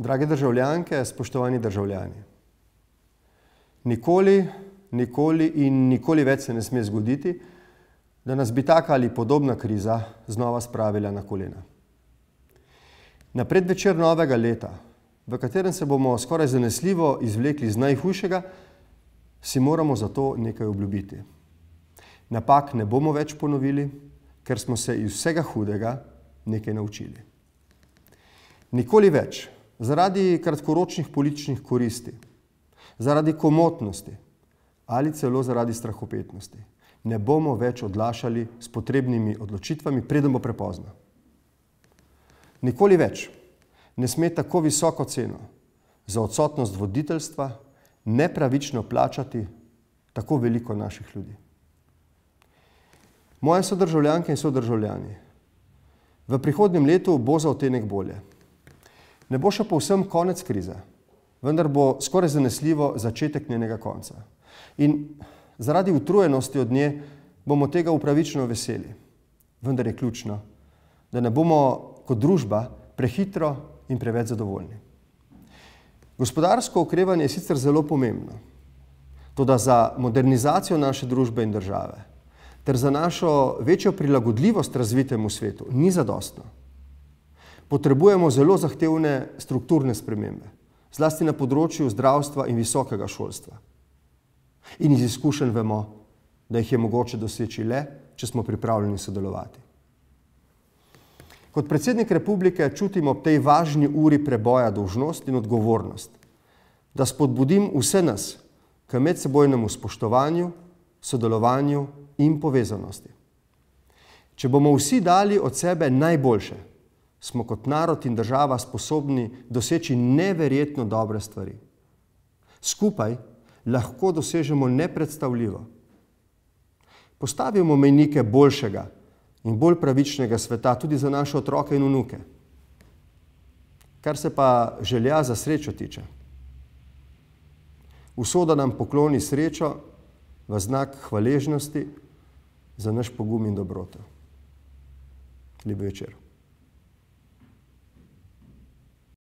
Drage državljanke, spoštovani državljani, nikoli, nikoli in nikoli več se ne sme zgoditi, da nas bi taka ali podobna kriza znova spravila na kolena. Na predvečer novega leta, v katerem se bomo skoraj zanesljivo izvlekli z najhujšega, si moramo za to nekaj obljubiti. Napak ne bomo več ponovili, ker smo se iz vsega hudega nekaj naučili. Nikoli več zaradi kratkoročnih političnih koristi, zaradi komotnosti ali celo zaradi strahopetnosti. Ne bomo več odlašali s potrebnimi odločitvami, preden bo prepozno. Nikoli več ne sme tako visoko ceno za odsotnost voditeljstva nepravično plačati tako veliko naših ljudi. Moje sodržavljanke in sodržavljani, v prihodnjem letu bo za otenek bolje ne bo še povsem konec krize, vendar bo skoraj zanesljivo začetek njenega konca. In zaradi utrujenosti od nje bomo tega upravičeno veseli. Vendar je ključno, da ne bomo kot družba prehitro in preveč zadovoljni. Gospodarsko okrevanje je sicer zelo pomembno, tudi za modernizacijo naše družbe in države ter za našo večjo prilagodljivost razvitemu svetu ni zadostno potrebujemo zelo zahtevne strukturne spremembe, zlasti na področju zdravstva in visokega šolstva. In iz izkušenj vemo, da jih je mogoče doseči le, če smo pripravljeni sodelovati. Kot predsednik republike čutimo ob tej važni uri preboja dolžnost in odgovornost, da spodbudim vse nas k medsebojnemu spoštovanju, sodelovanju in povezanosti. Če bomo vsi dali od sebe najboljše, smo kot narod in država sposobni doseči neverjetno dobre stvari. Skupaj lahko dosežemo nepredstavljivo. Postavimo mejnike boljšega in bolj pravičnega sveta tudi za naše otroke in unuke. Kar se pa želja za srečo tiče. Usoda nam pokloni srečo v znak hvaležnosti za naš pogum in dobroto. Lep večer.